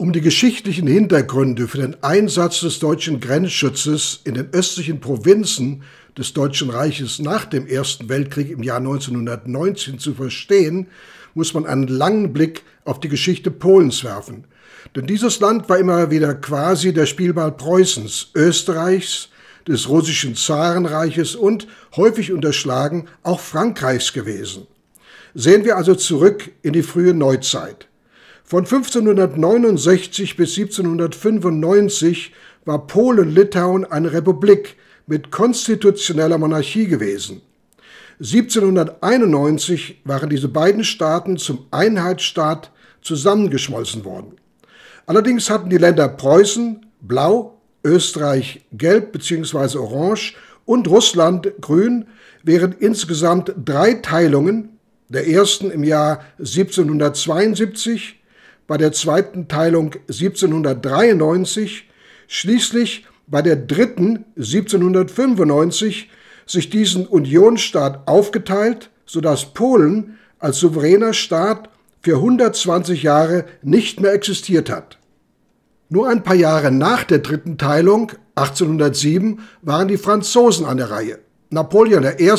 Um die geschichtlichen Hintergründe für den Einsatz des deutschen Grenzschutzes in den östlichen Provinzen des Deutschen Reiches nach dem Ersten Weltkrieg im Jahr 1919 zu verstehen, muss man einen langen Blick auf die Geschichte Polens werfen. Denn dieses Land war immer wieder quasi der Spielball Preußens, Österreichs, des russischen Zarenreiches und, häufig unterschlagen, auch Frankreichs gewesen. Sehen wir also zurück in die frühe Neuzeit. Von 1569 bis 1795 war Polen-Litauen eine Republik mit konstitutioneller Monarchie gewesen. 1791 waren diese beiden Staaten zum Einheitsstaat zusammengeschmolzen worden. Allerdings hatten die Länder Preußen blau, Österreich gelb bzw. orange und Russland grün, während insgesamt drei Teilungen, der ersten im Jahr 1772, bei der zweiten Teilung 1793, schließlich bei der dritten 1795 sich diesen Unionsstaat aufgeteilt, sodass Polen als souveräner Staat für 120 Jahre nicht mehr existiert hat. Nur ein paar Jahre nach der dritten Teilung, 1807, waren die Franzosen an der Reihe. Napoleon I.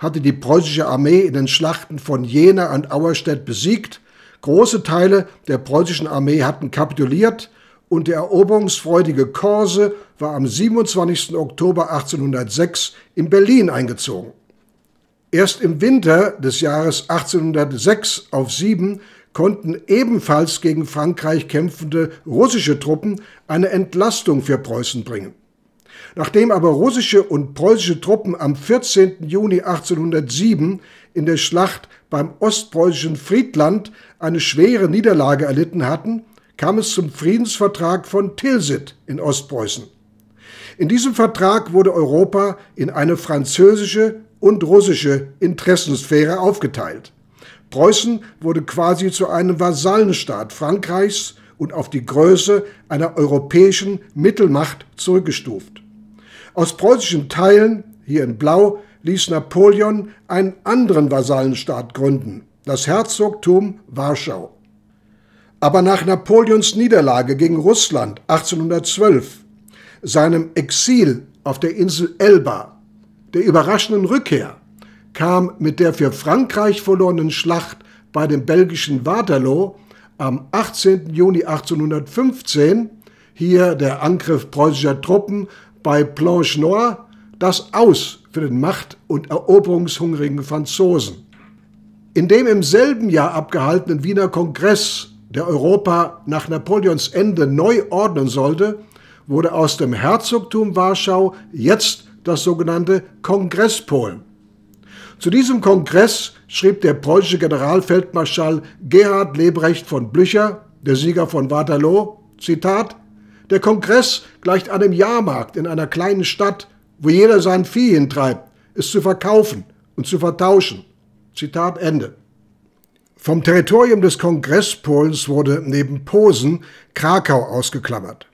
hatte die preußische Armee in den Schlachten von Jena und Auerstedt besiegt Große Teile der preußischen Armee hatten kapituliert und der eroberungsfreudige Korse war am 27. Oktober 1806 in Berlin eingezogen. Erst im Winter des Jahres 1806 auf 7 konnten ebenfalls gegen Frankreich kämpfende russische Truppen eine Entlastung für Preußen bringen. Nachdem aber russische und preußische Truppen am 14. Juni 1807 in der Schlacht beim ostpreußischen Friedland eine schwere Niederlage erlitten hatten, kam es zum Friedensvertrag von Tilsit in Ostpreußen. In diesem Vertrag wurde Europa in eine französische und russische Interessensphäre aufgeteilt. Preußen wurde quasi zu einem Vasallenstaat Frankreichs und auf die Größe einer europäischen Mittelmacht zurückgestuft. Aus preußischen Teilen, hier in Blau, ließ Napoleon einen anderen Vasallenstaat gründen, das Herzogtum Warschau. Aber nach Napoleons Niederlage gegen Russland 1812, seinem Exil auf der Insel Elba, der überraschenden Rückkehr, kam mit der für Frankreich verlorenen Schlacht bei dem belgischen Waterloo am 18. Juni 1815 hier der Angriff preußischer Truppen bei Noire, das Aus für den macht- und eroberungshungrigen Franzosen. In dem im selben Jahr abgehaltenen Wiener Kongress, der Europa nach Napoleons Ende neu ordnen sollte, wurde aus dem Herzogtum Warschau jetzt das sogenannte Kongresspolen. Zu diesem Kongress schrieb der preußische Generalfeldmarschall Gerhard Lebrecht von Blücher, der Sieger von Waterloo, Zitat, der Kongress gleicht einem Jahrmarkt in einer kleinen Stadt, wo jeder sein Vieh hintreibt, es zu verkaufen und zu vertauschen. Zitat Ende. Vom Territorium des Kongresspolens wurde neben Posen Krakau ausgeklammert.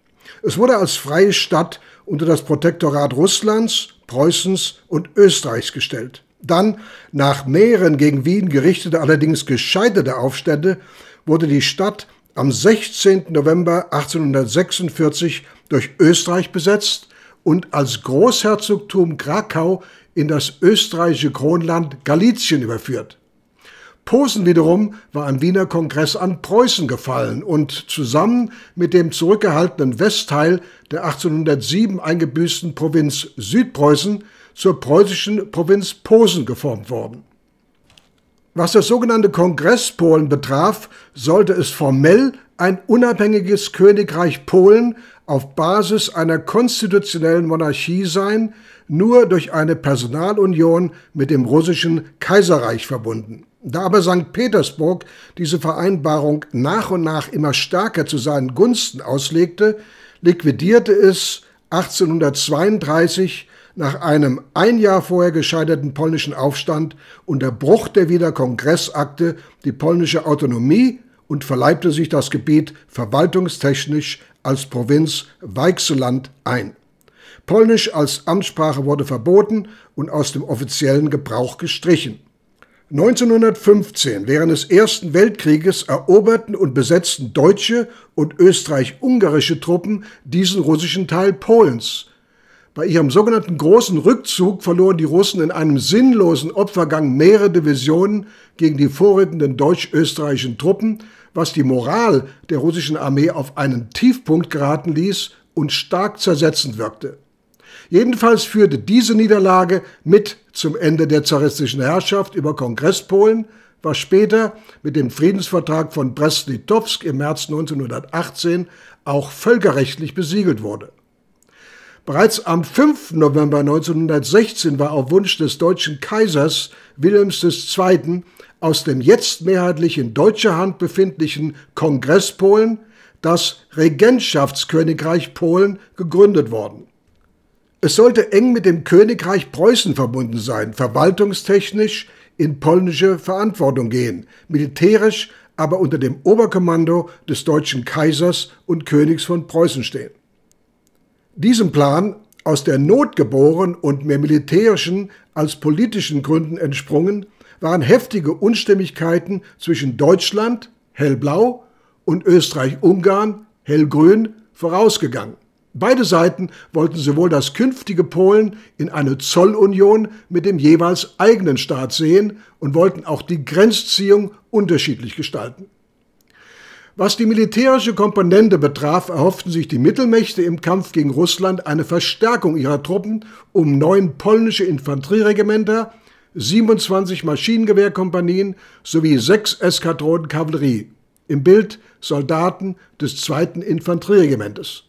Es wurde als freie Stadt unter das Protektorat Russlands, Preußens und Österreichs gestellt. Dann, nach mehreren gegen Wien gerichtete, allerdings gescheiterte Aufstände, wurde die Stadt am 16. November 1846 durch Österreich besetzt und als Großherzogtum Krakau in das österreichische Kronland Galizien überführt. Posen wiederum war am Wiener Kongress an Preußen gefallen und zusammen mit dem zurückgehaltenen Westteil der 1807 eingebüßten Provinz Südpreußen zur preußischen Provinz Posen geformt worden. Was das sogenannte Kongress Polen betraf, sollte es formell ein unabhängiges Königreich Polen auf Basis einer konstitutionellen Monarchie sein, nur durch eine Personalunion mit dem russischen Kaiserreich verbunden. Da aber St. Petersburg diese Vereinbarung nach und nach immer stärker zu seinen Gunsten auslegte, liquidierte es 1832 nach einem ein Jahr vorher gescheiterten polnischen Aufstand unter Bruch der Wiederkongressakte die polnische Autonomie und verleibte sich das Gebiet verwaltungstechnisch als Provinz Weichseland ein. Polnisch als Amtssprache wurde verboten und aus dem offiziellen Gebrauch gestrichen. 1915, während des Ersten Weltkrieges, eroberten und besetzten deutsche und österreich-ungarische Truppen diesen russischen Teil Polens. Bei ihrem sogenannten großen Rückzug verloren die Russen in einem sinnlosen Opfergang mehrere Divisionen gegen die vorrückenden deutsch-österreichischen Truppen, was die Moral der russischen Armee auf einen Tiefpunkt geraten ließ und stark zersetzend wirkte. Jedenfalls führte diese Niederlage mit zum Ende der zaristischen Herrschaft über Kongresspolen, was später mit dem Friedensvertrag von Brest-Litovsk im März 1918 auch völkerrechtlich besiegelt wurde. Bereits am 5. November 1916 war auf Wunsch des deutschen Kaisers Wilhelms II aus dem jetzt mehrheitlich in deutscher Hand befindlichen Kongress Polen das Regentschaftskönigreich Polen gegründet worden. Es sollte eng mit dem Königreich Preußen verbunden sein, verwaltungstechnisch in polnische Verantwortung gehen, militärisch aber unter dem Oberkommando des deutschen Kaisers und Königs von Preußen stehen. Diesem Plan, aus der Not geboren und mehr militärischen als politischen Gründen entsprungen, waren heftige Unstimmigkeiten zwischen Deutschland, hellblau, und Österreich-Ungarn, hellgrün, vorausgegangen. Beide Seiten wollten sowohl das künftige Polen in eine Zollunion mit dem jeweils eigenen Staat sehen und wollten auch die Grenzziehung unterschiedlich gestalten. Was die militärische Komponente betraf, erhofften sich die Mittelmächte im Kampf gegen Russland eine Verstärkung ihrer Truppen um neun polnische Infanterieregimenter, 27 Maschinengewehrkompanien sowie sechs Eskadronen Kavallerie. Im Bild Soldaten des 2. Infanterieregimentes.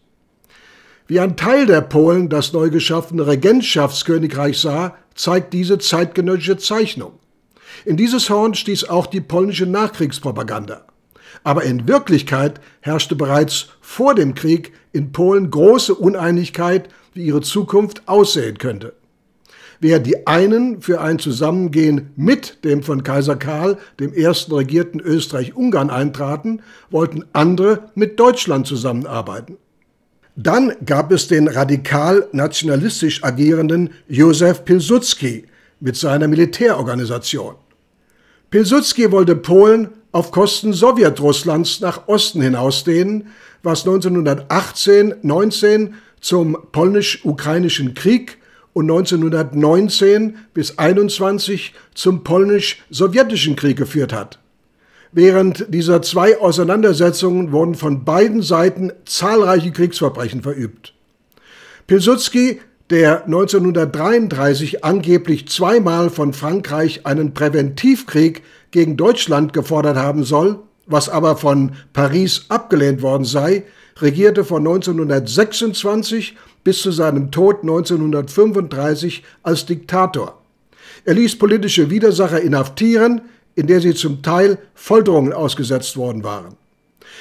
Wie ein Teil der Polen das neu geschaffene Regentschaftskönigreich sah, zeigt diese zeitgenössische Zeichnung. In dieses Horn stieß auch die polnische Nachkriegspropaganda. Aber in Wirklichkeit herrschte bereits vor dem Krieg in Polen große Uneinigkeit, wie ihre Zukunft aussehen könnte. Wer die einen für ein Zusammengehen mit dem von Kaiser Karl, dem ersten regierten Österreich-Ungarn, eintraten, wollten andere mit Deutschland zusammenarbeiten. Dann gab es den radikal nationalistisch agierenden Josef Pilsudski mit seiner Militärorganisation. Pilsudski wollte Polen auf Kosten Sowjetrusslands nach Osten hinausdehnen, was 1918-19 zum polnisch-ukrainischen Krieg und 1919 bis 21 zum polnisch-sowjetischen Krieg geführt hat. Während dieser zwei Auseinandersetzungen wurden von beiden Seiten zahlreiche Kriegsverbrechen verübt. Pilsudski, der 1933 angeblich zweimal von Frankreich einen Präventivkrieg gegen Deutschland gefordert haben soll, was aber von Paris abgelehnt worden sei, regierte von 1926 bis zu seinem Tod 1935 als Diktator. Er ließ politische Widersacher inhaftieren, in der sie zum Teil Folterungen ausgesetzt worden waren.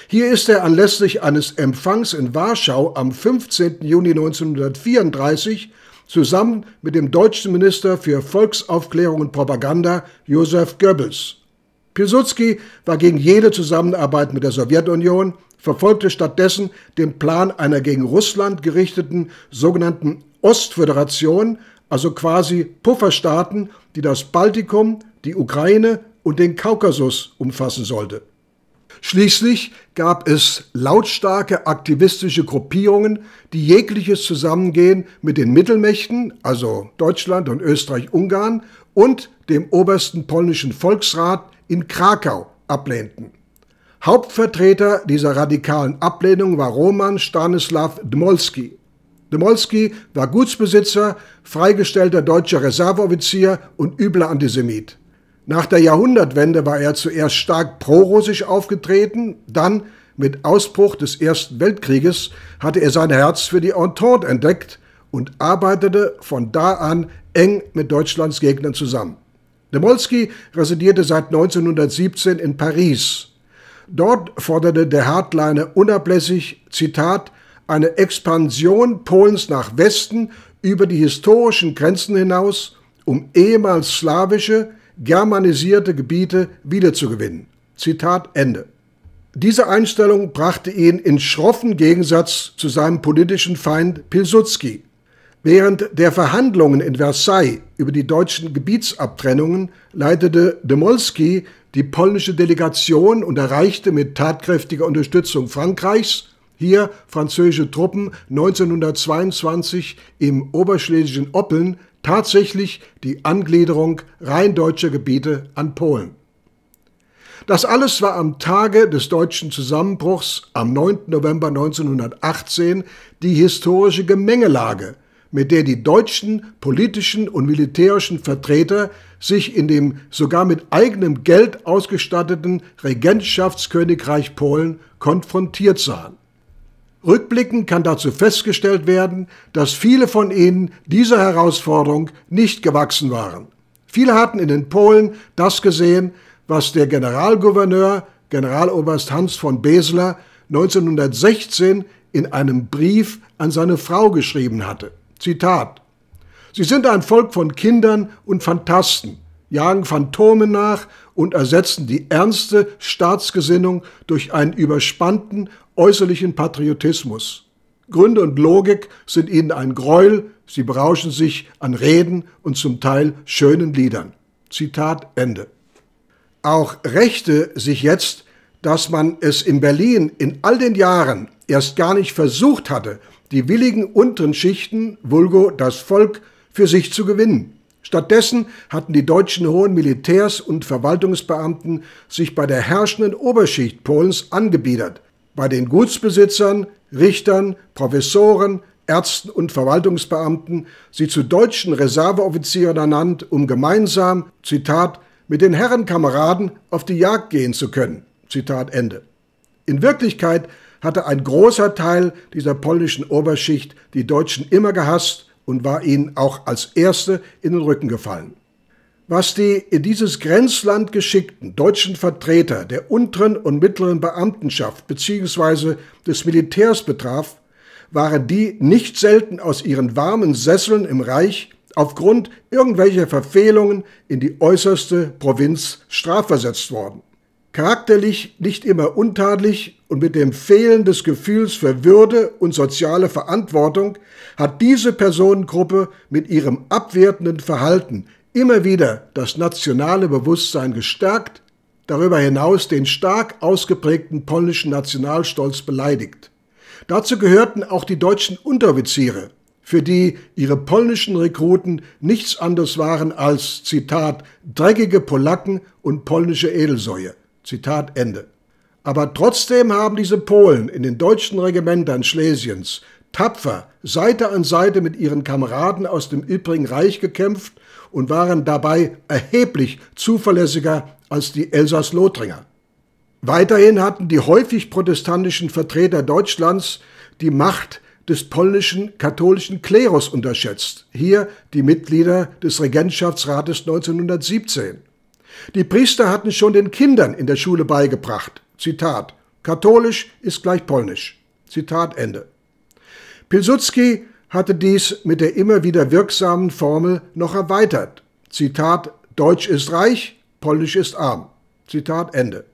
Hier ist er anlässlich eines Empfangs in Warschau am 15. Juni 1934 zusammen mit dem deutschen Minister für Volksaufklärung und Propaganda Josef Goebbels Pilsudski war gegen jede Zusammenarbeit mit der Sowjetunion, verfolgte stattdessen den Plan einer gegen Russland gerichteten sogenannten Ostföderation, also quasi Pufferstaaten, die das Baltikum, die Ukraine und den Kaukasus umfassen sollte. Schließlich gab es lautstarke aktivistische Gruppierungen, die jegliches Zusammengehen mit den Mittelmächten, also Deutschland und Österreich-Ungarn, und dem obersten polnischen Volksrat in Krakau ablehnten. Hauptvertreter dieser radikalen Ablehnung war Roman Stanislaw Dmolski. Dmolski war Gutsbesitzer, freigestellter deutscher Reserveoffizier und übler Antisemit. Nach der Jahrhundertwende war er zuerst stark prorussisch aufgetreten, dann mit Ausbruch des Ersten Weltkrieges hatte er sein Herz für die Entente entdeckt und arbeitete von da an eng mit Deutschlands Gegnern zusammen. Demolski residierte seit 1917 in Paris. Dort forderte der Hardliner unablässig, Zitat, eine Expansion Polens nach Westen über die historischen Grenzen hinaus, um ehemals slawische, germanisierte Gebiete wiederzugewinnen. Zitat Ende. Diese Einstellung brachte ihn in schroffen Gegensatz zu seinem politischen Feind Pilsudski Während der Verhandlungen in Versailles über die deutschen Gebietsabtrennungen leitete Demolski die polnische Delegation und erreichte mit tatkräftiger Unterstützung Frankreichs hier französische Truppen 1922 im oberschlesischen Oppeln tatsächlich die Angliederung rein deutscher Gebiete an Polen. Das alles war am Tage des deutschen Zusammenbruchs am 9. November 1918 die historische Gemengelage mit der die deutschen politischen und militärischen Vertreter sich in dem sogar mit eigenem Geld ausgestatteten Regentschaftskönigreich Polen konfrontiert sahen. Rückblickend kann dazu festgestellt werden, dass viele von ihnen dieser Herausforderung nicht gewachsen waren. Viele hatten in den Polen das gesehen, was der Generalgouverneur Generaloberst Hans von Besler 1916 in einem Brief an seine Frau geschrieben hatte. Zitat. Sie sind ein Volk von Kindern und Phantasten, jagen Phantomen nach und ersetzen die ernste Staatsgesinnung durch einen überspannten äußerlichen Patriotismus. Gründe und Logik sind ihnen ein Greuel, sie berauschen sich an Reden und zum Teil schönen Liedern. Zitat Ende. Auch rächte sich jetzt, dass man es in Berlin in all den Jahren erst gar nicht versucht hatte, die willigen unteren Schichten, vulgo das Volk, für sich zu gewinnen. Stattdessen hatten die deutschen hohen Militärs und Verwaltungsbeamten sich bei der herrschenden Oberschicht Polens angebiedert, bei den Gutsbesitzern, Richtern, Professoren, Ärzten und Verwaltungsbeamten, sie zu deutschen Reserveoffizieren ernannt, um gemeinsam, Zitat, mit den Herrenkameraden auf die Jagd gehen zu können. Zitat Ende. In Wirklichkeit hatte ein großer Teil dieser polnischen Oberschicht die Deutschen immer gehasst und war ihnen auch als Erste in den Rücken gefallen. Was die in dieses Grenzland geschickten deutschen Vertreter der unteren und mittleren Beamtenschaft bzw. des Militärs betraf, waren die nicht selten aus ihren warmen Sesseln im Reich aufgrund irgendwelcher Verfehlungen in die äußerste Provinz strafversetzt worden charakterlich nicht immer untadlich und mit dem Fehlen des Gefühls für Würde und soziale Verantwortung hat diese Personengruppe mit ihrem abwertenden Verhalten immer wieder das nationale Bewusstsein gestärkt, darüber hinaus den stark ausgeprägten polnischen Nationalstolz beleidigt. Dazu gehörten auch die deutschen Unteroffiziere, für die ihre polnischen Rekruten nichts anderes waren als, Zitat, dreckige Polacken und polnische Edelsäue. Zitat Ende. Aber trotzdem haben diese Polen in den deutschen Regimentern Schlesiens tapfer Seite an Seite mit ihren Kameraden aus dem übrigen Reich gekämpft und waren dabei erheblich zuverlässiger als die Elsass-Lothringer. Weiterhin hatten die häufig protestantischen Vertreter Deutschlands die Macht des polnischen katholischen Klerus unterschätzt, hier die Mitglieder des Regentschaftsrates 1917. Die Priester hatten schon den Kindern in der Schule beigebracht, Zitat, katholisch ist gleich polnisch, Zitat Ende. Pilsudski hatte dies mit der immer wieder wirksamen Formel noch erweitert, Zitat, Deutsch ist reich, Polnisch ist arm, Zitat Ende.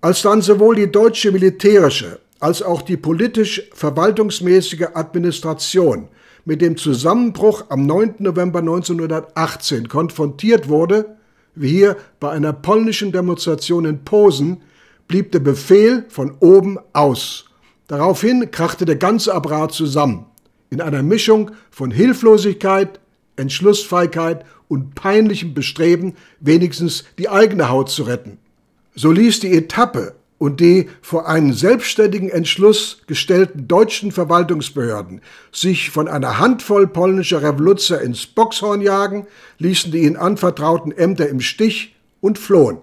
Als dann sowohl die deutsche militärische als auch die politisch-verwaltungsmäßige Administration mit dem Zusammenbruch am 9. November 1918 konfrontiert wurde, wie hier bei einer polnischen Demonstration in Posen, blieb der Befehl von oben aus. Daraufhin krachte der ganze Apparat zusammen, in einer Mischung von Hilflosigkeit, Entschlussfeigheit und peinlichem Bestreben, wenigstens die eigene Haut zu retten. So ließ die Etappe und die vor einen selbstständigen Entschluss gestellten deutschen Verwaltungsbehörden sich von einer Handvoll polnischer Revoluzzer ins Boxhorn jagen, ließen die ihnen anvertrauten Ämter im Stich und flohen.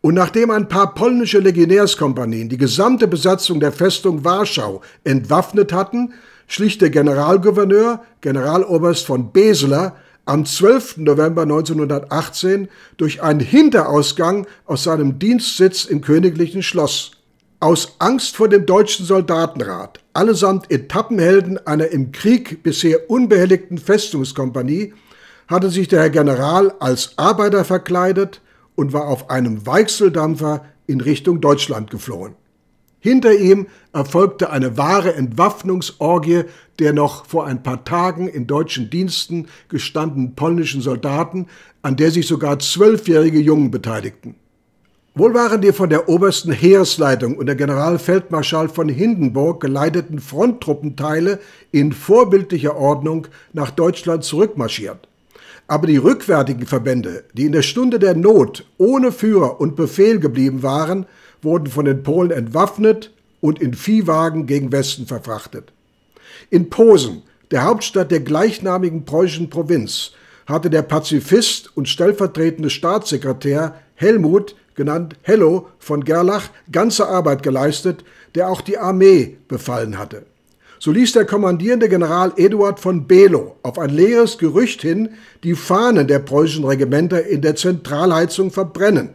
Und nachdem ein paar polnische Legionärskompanien die gesamte Besatzung der Festung Warschau entwaffnet hatten, schlich der Generalgouverneur, Generaloberst von Beseler, am 12. November 1918 durch einen Hinterausgang aus seinem Dienstsitz im königlichen Schloss. Aus Angst vor dem deutschen Soldatenrat, allesamt Etappenhelden einer im Krieg bisher unbehelligten Festungskompanie, hatte sich der Herr General als Arbeiter verkleidet und war auf einem Weichseldampfer in Richtung Deutschland geflohen. Hinter ihm erfolgte eine wahre Entwaffnungsorgie der noch vor ein paar Tagen in deutschen Diensten gestandenen polnischen Soldaten, an der sich sogar zwölfjährige Jungen beteiligten. Wohl waren die von der obersten Heeresleitung unter Generalfeldmarschall von Hindenburg geleiteten Fronttruppenteile in vorbildlicher Ordnung nach Deutschland zurückmarschiert. Aber die rückwärtigen Verbände, die in der Stunde der Not ohne Führer und Befehl geblieben waren, wurden von den Polen entwaffnet und in Viehwagen gegen Westen verfrachtet. In Posen, der Hauptstadt der gleichnamigen preußischen Provinz, hatte der Pazifist und stellvertretende Staatssekretär Helmut, genannt Hello von Gerlach, ganze Arbeit geleistet, der auch die Armee befallen hatte. So ließ der kommandierende General Eduard von Belo auf ein leeres Gerücht hin die Fahnen der preußischen Regimenter in der Zentralheizung verbrennen.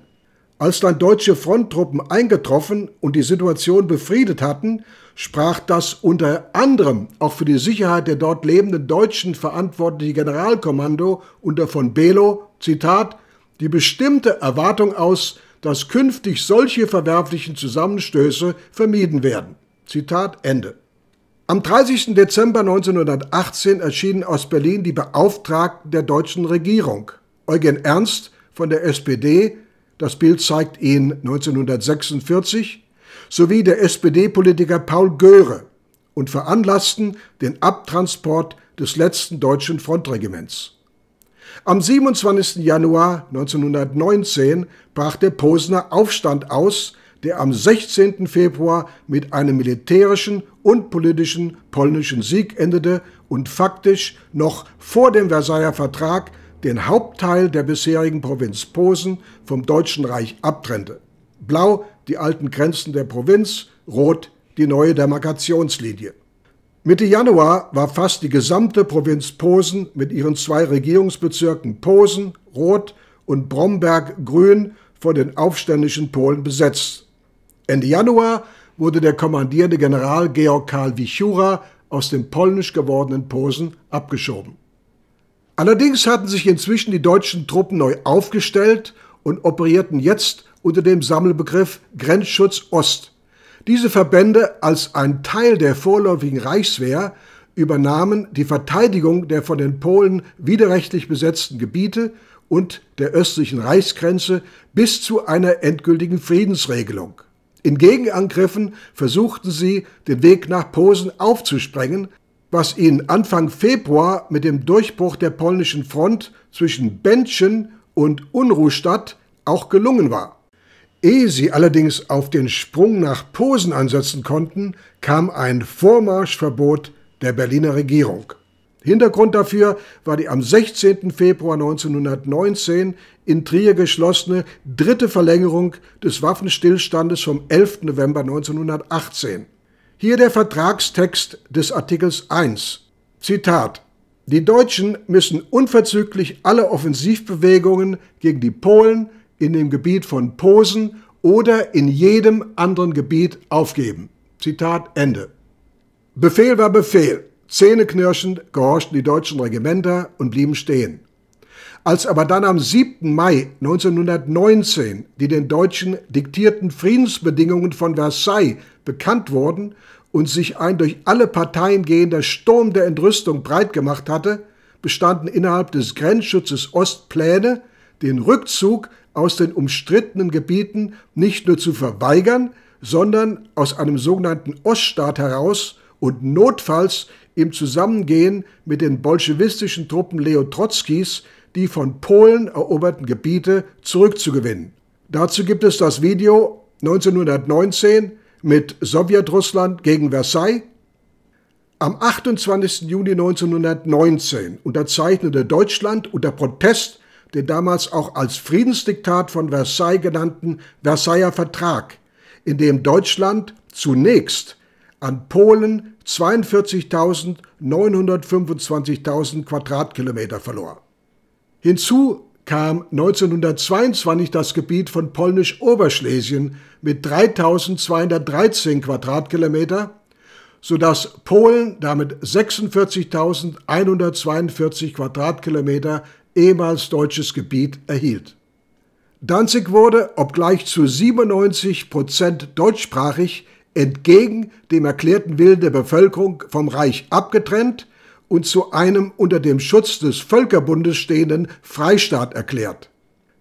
Als dann deutsche Fronttruppen eingetroffen und die Situation befriedet hatten, sprach das unter anderem auch für die Sicherheit der dort lebenden Deutschen verantwortliche Generalkommando unter von Belo, Zitat, die bestimmte Erwartung aus, dass künftig solche verwerflichen Zusammenstöße vermieden werden. Zitat Ende. Am 30. Dezember 1918 erschienen aus Berlin die Beauftragten der deutschen Regierung, Eugen Ernst von der SPD, das Bild zeigt ihn 1946, sowie der SPD-Politiker Paul Göre und veranlassten den Abtransport des letzten deutschen Frontregiments. Am 27. Januar 1919 brach der Posner Aufstand aus, der am 16. Februar mit einem militärischen und politischen polnischen Sieg endete und faktisch noch vor dem Versailler Vertrag den Hauptteil der bisherigen Provinz Posen vom Deutschen Reich abtrennte. Blau die alten Grenzen der Provinz, rot die neue Demarkationslinie. Mitte Januar war fast die gesamte Provinz Posen mit ihren zwei Regierungsbezirken Posen, rot, und Bromberg, grün, von den aufständischen Polen besetzt. Ende Januar wurde der kommandierende General Georg Karl Wichura aus dem polnisch gewordenen Posen abgeschoben. Allerdings hatten sich inzwischen die deutschen Truppen neu aufgestellt und operierten jetzt unter dem Sammelbegriff Grenzschutz Ost. Diese Verbände als ein Teil der vorläufigen Reichswehr übernahmen die Verteidigung der von den Polen widerrechtlich besetzten Gebiete und der östlichen Reichsgrenze bis zu einer endgültigen Friedensregelung. In Gegenangriffen versuchten sie, den Weg nach Posen aufzusprengen, was ihn Anfang Februar mit dem Durchbruch der polnischen Front zwischen Bentschen und Unruhstadt auch gelungen war. Ehe sie allerdings auf den Sprung nach Posen ansetzen konnten, kam ein Vormarschverbot der Berliner Regierung. Hintergrund dafür war die am 16. Februar 1919 in Trier geschlossene dritte Verlängerung des Waffenstillstandes vom 11. November 1918. Hier der Vertragstext des Artikels 1. Zitat. Die Deutschen müssen unverzüglich alle Offensivbewegungen gegen die Polen in dem Gebiet von Posen oder in jedem anderen Gebiet aufgeben. Zitat Ende. Befehl war Befehl. Zähneknirschend gehorchten die deutschen Regimenter und blieben stehen. Als aber dann am 7. Mai 1919 die den Deutschen diktierten Friedensbedingungen von Versailles bekannt wurden und sich ein durch alle Parteien gehender Sturm der Entrüstung breitgemacht hatte, bestanden innerhalb des Grenzschutzes Ostpläne, den Rückzug aus den umstrittenen Gebieten nicht nur zu verweigern, sondern aus einem sogenannten Oststaat heraus und notfalls im Zusammengehen mit den bolschewistischen Truppen Leo Trotzkis die von Polen eroberten Gebiete zurückzugewinnen. Dazu gibt es das Video 1919 mit Sowjetrussland gegen Versailles. Am 28. Juni 1919 unterzeichnete Deutschland unter Protest den damals auch als Friedensdiktat von Versailles genannten Versailler Vertrag, in dem Deutschland zunächst an Polen 42.925.000 Quadratkilometer verlor. Hinzu kam 1922 das Gebiet von Polnisch-Oberschlesien mit 3213 Quadratkilometer, sodass Polen damit 46.142 Quadratkilometer ehemals deutsches Gebiet erhielt. Danzig wurde, obgleich zu 97 Prozent deutschsprachig, entgegen dem erklärten Willen der Bevölkerung vom Reich abgetrennt und zu einem unter dem Schutz des Völkerbundes stehenden Freistaat erklärt.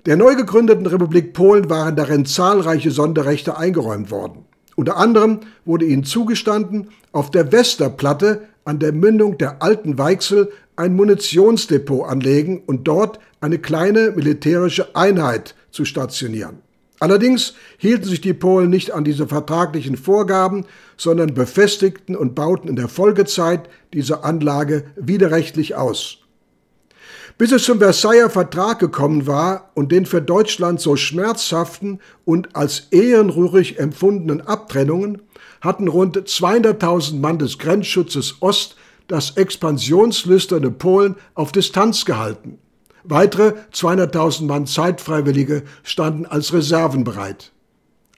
Der neu gegründeten Republik Polen waren darin zahlreiche Sonderrechte eingeräumt worden. Unter anderem wurde ihnen zugestanden, auf der Westerplatte an der Mündung der Alten Weichsel ein Munitionsdepot anlegen und dort eine kleine militärische Einheit zu stationieren. Allerdings hielten sich die Polen nicht an diese vertraglichen Vorgaben, sondern befestigten und bauten in der Folgezeit diese Anlage widerrechtlich aus. Bis es zum Versailler Vertrag gekommen war und den für Deutschland so schmerzhaften und als ehrenrührig empfundenen Abtrennungen, hatten rund 200.000 Mann des Grenzschutzes Ost das expansionslüsterne Polen auf Distanz gehalten. Weitere 200.000 Mann Zeitfreiwillige standen als Reserven bereit.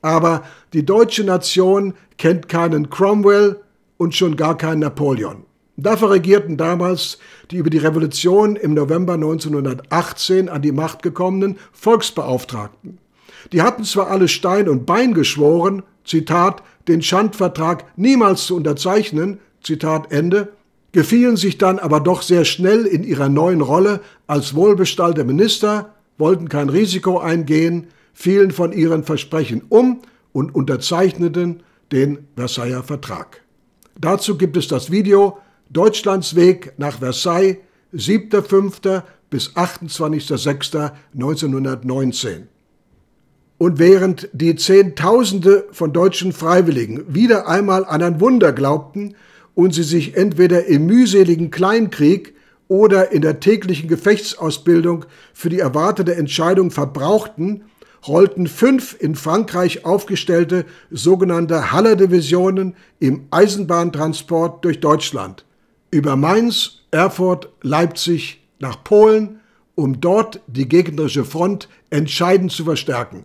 Aber die deutsche Nation kennt keinen Cromwell und schon gar keinen Napoleon. Dafür regierten damals die über die Revolution im November 1918 an die Macht gekommenen Volksbeauftragten. Die hatten zwar alle Stein und Bein geschworen, Zitat, den Schandvertrag niemals zu unterzeichnen, Zitat Ende, gefielen sich dann aber doch sehr schnell in ihrer neuen Rolle als wohlbestallter Minister, wollten kein Risiko eingehen, fielen von ihren Versprechen um und unterzeichneten den Versailler Vertrag. Dazu gibt es das Video Deutschlands Weg nach Versailles, 7.5. bis 28.06.1919. Und während die Zehntausende von deutschen Freiwilligen wieder einmal an ein Wunder glaubten, und sie sich entweder im mühseligen Kleinkrieg oder in der täglichen Gefechtsausbildung für die erwartete Entscheidung verbrauchten, rollten fünf in Frankreich aufgestellte sogenannte Haller-Divisionen im Eisenbahntransport durch Deutschland über Mainz, Erfurt, Leipzig nach Polen, um dort die gegnerische Front entscheidend zu verstärken.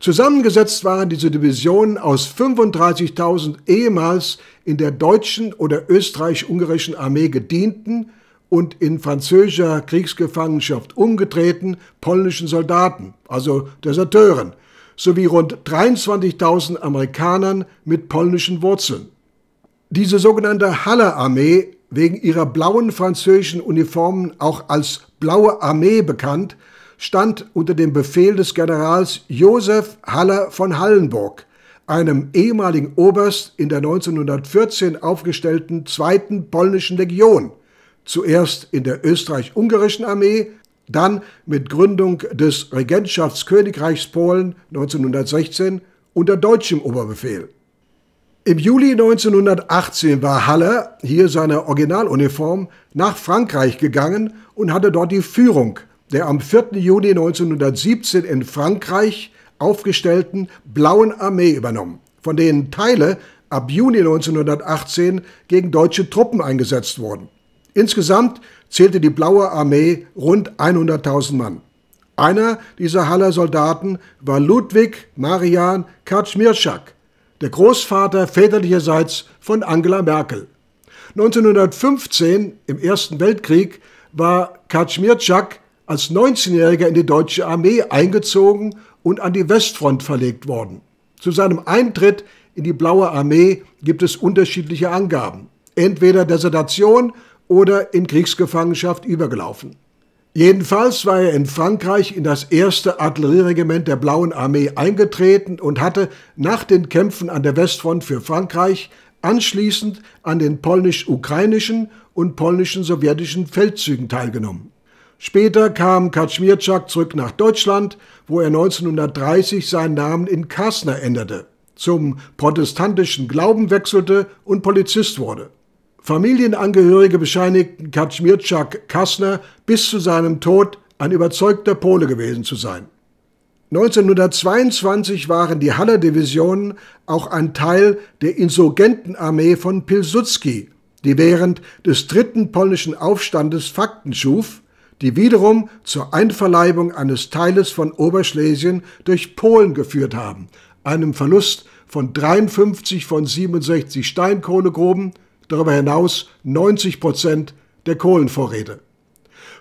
Zusammengesetzt waren diese Divisionen aus 35.000 ehemals in der deutschen oder österreich-ungarischen Armee gedienten und in französischer Kriegsgefangenschaft umgedrehten polnischen Soldaten, also Deserteuren, sowie rund 23.000 Amerikanern mit polnischen Wurzeln. Diese sogenannte Halle-Armee, wegen ihrer blauen französischen Uniformen auch als Blaue Armee bekannt, stand unter dem Befehl des Generals Josef Haller von Hallenburg, einem ehemaligen Oberst in der 1914 aufgestellten zweiten polnischen Legion, zuerst in der österreich-ungarischen Armee, dann mit Gründung des Regentschaftskönigreichs Polen 1916 unter deutschem Oberbefehl. Im Juli 1918 war Haller, hier seine Originaluniform, nach Frankreich gegangen und hatte dort die Führung der am 4. Juni 1917 in Frankreich aufgestellten Blauen Armee übernommen, von denen Teile ab Juni 1918 gegen deutsche Truppen eingesetzt wurden. Insgesamt zählte die Blaue Armee rund 100.000 Mann. Einer dieser Haller Soldaten war Ludwig Marian Kaczmirschak, der Großvater väterlicherseits von Angela Merkel. 1915, im Ersten Weltkrieg, war Kaczmirczak als 19-Jähriger in die deutsche Armee eingezogen und an die Westfront verlegt worden. Zu seinem Eintritt in die Blaue Armee gibt es unterschiedliche Angaben. Entweder Desertation oder in Kriegsgefangenschaft übergelaufen. Jedenfalls war er in Frankreich in das erste Artillerieregiment der Blauen Armee eingetreten und hatte nach den Kämpfen an der Westfront für Frankreich anschließend an den polnisch-ukrainischen und polnischen-sowjetischen Feldzügen teilgenommen. Später kam Kaczmierczak zurück nach Deutschland, wo er 1930 seinen Namen in Kastner änderte, zum protestantischen Glauben wechselte und Polizist wurde. Familienangehörige bescheinigten Kaczmierczak Kastner bis zu seinem Tod ein überzeugter Pole gewesen zu sein. 1922 waren die Haller-Divisionen auch ein Teil der Insurgentenarmee von Pilsudski, die während des dritten polnischen Aufstandes Fakten schuf die wiederum zur Einverleibung eines Teiles von Oberschlesien durch Polen geführt haben, einem Verlust von 53 von 67 Steinkohlegruben, darüber hinaus 90 Prozent der Kohlenvorräte.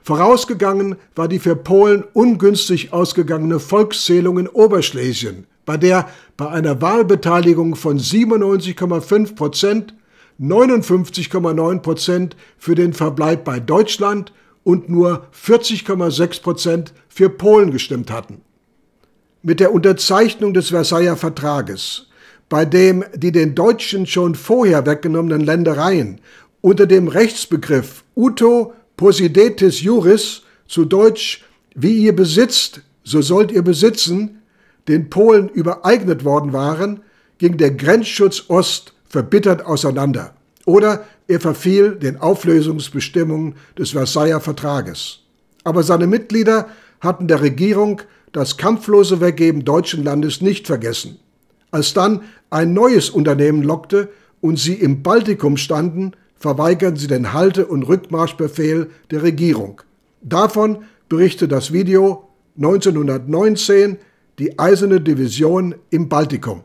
Vorausgegangen war die für Polen ungünstig ausgegangene Volkszählung in Oberschlesien, bei der bei einer Wahlbeteiligung von 97,5 Prozent 59,9 Prozent für den Verbleib bei Deutschland und nur 40,6 Prozent für Polen gestimmt hatten. Mit der Unterzeichnung des Versailler Vertrages, bei dem die den Deutschen schon vorher weggenommenen Ländereien unter dem Rechtsbegriff Uto Posidetis Juris, zu Deutsch, wie ihr besitzt, so sollt ihr besitzen, den Polen übereignet worden waren, ging der Grenzschutz Ost verbittert auseinander. Oder er verfiel den Auflösungsbestimmungen des Versailler Vertrages. Aber seine Mitglieder hatten der Regierung das kampflose Vergeben deutschen Landes nicht vergessen. Als dann ein neues Unternehmen lockte und sie im Baltikum standen, verweigern sie den Halte- und Rückmarschbefehl der Regierung. Davon berichtet das Video 1919 die Eiserne Division im Baltikum.